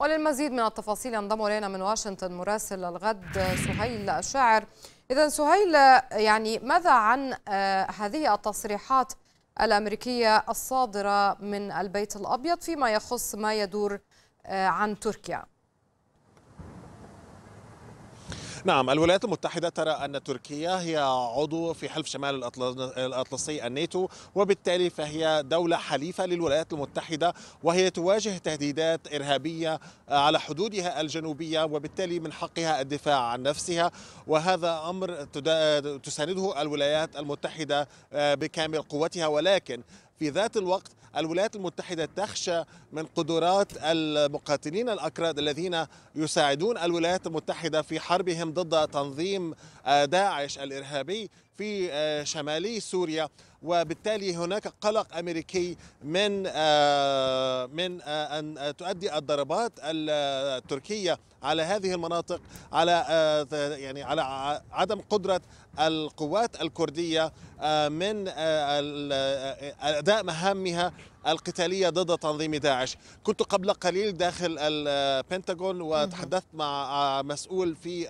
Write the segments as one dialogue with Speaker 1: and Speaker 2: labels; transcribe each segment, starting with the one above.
Speaker 1: وللمزيد من التفاصيل ينضم الينا من واشنطن مراسل الغد سهيل الشاعر اذا سهيل يعني ماذا عن آه، هذه التصريحات الامريكيه الصادره من البيت الابيض فيما يخص ما يدور آه، عن تركيا
Speaker 2: نعم الولايات المتحدة ترى أن تركيا هي عضو في حلف شمال الأطلسي الناتو وبالتالي فهي دولة حليفة للولايات المتحدة وهي تواجه تهديدات إرهابية آه، على حدودها الجنوبية وبالتالي من حقها الدفاع عن نفسها وهذا أمر تسانده الولايات المتحدة آه، بكامل قوتها ولكن في ذات الوقت الولايات المتحدة تخشى من قدرات المقاتلين الأكراد الذين يساعدون الولايات المتحدة في حربهم ضد تنظيم داعش الإرهابي في آه، شمالي سوريا وبالتالي هناك قلق امريكي من آه، من آه، ان تؤدي الضربات التركيه على هذه المناطق على يعني على عدم قدره القوات الكرديه من اداء مهامها القتاليه ضد تنظيم داعش كنت قبل قليل داخل البنتاغون وتحدثت مع مسؤول في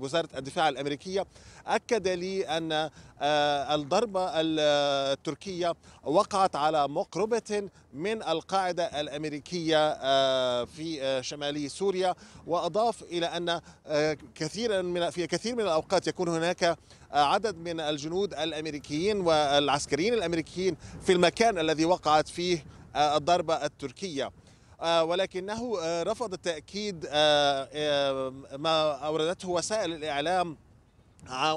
Speaker 2: وزاره الدفاع الامريكيه اكد لي بأن آه، الضربة التركية وقعت على مقربة من القاعدة الأمريكية آه، في آه، شمالي سوريا وأضاف إلى أن كثيرا من في كثير من الأوقات يكون هناك عدد من الجنود الأمريكيين والعسكريين الأمريكيين في المكان الذي وقعت فيه الضربة التركية ولكنه رفض تاكيد ما أوردته وسائل الإعلام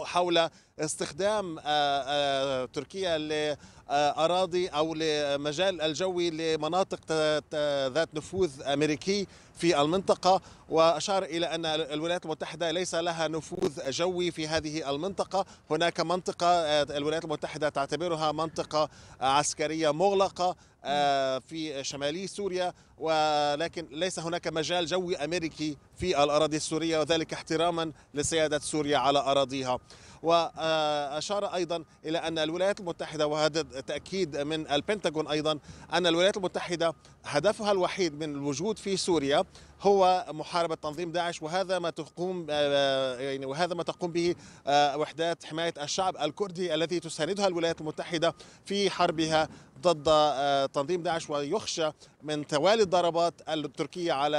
Speaker 2: حول استخدام آه، آه، تركيا لأراضي أو لمجال الجوي لمناطق ذات نفوذ أمريكي في المنطقة وأشار إلى أن الولايات المتحدة ليس لها نفوذ جوي في هذه المنطقة هناك منطقة آه، الولايات المتحدة تعتبرها منطقة عسكرية مغلقة في شمالي سوريا ولكن ليس هناك مجال جوي أمريكي في الأراضي السورية وذلك احتراما لسيادة سوريا على أراضيها و آه، أشار أيضا إلى أن الولايات المتحدة وهذا تأكيد من البنتاغون أيضا أن الولايات المتحدة هدفها الوحيد من الوجود في سوريا هو محاربه تنظيم داعش وهذا ما تقوم آه، آه، يعني وهذا ما تقوم به آه، وحدات حمايه الشعب الكردي التي تساندها الولايات المتحده في حربها ضد تنظيم داعش ويخشى من توالي الضربات التركيه على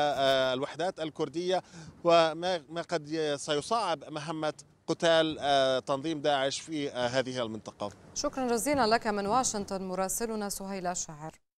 Speaker 2: الوحدات الكرديه وما قد سيصعب مهمه قتال تنظيم داعش في هذه المنطقه.
Speaker 1: شكرا جزيلا لك من واشنطن مراسلنا سهيل الشاعر.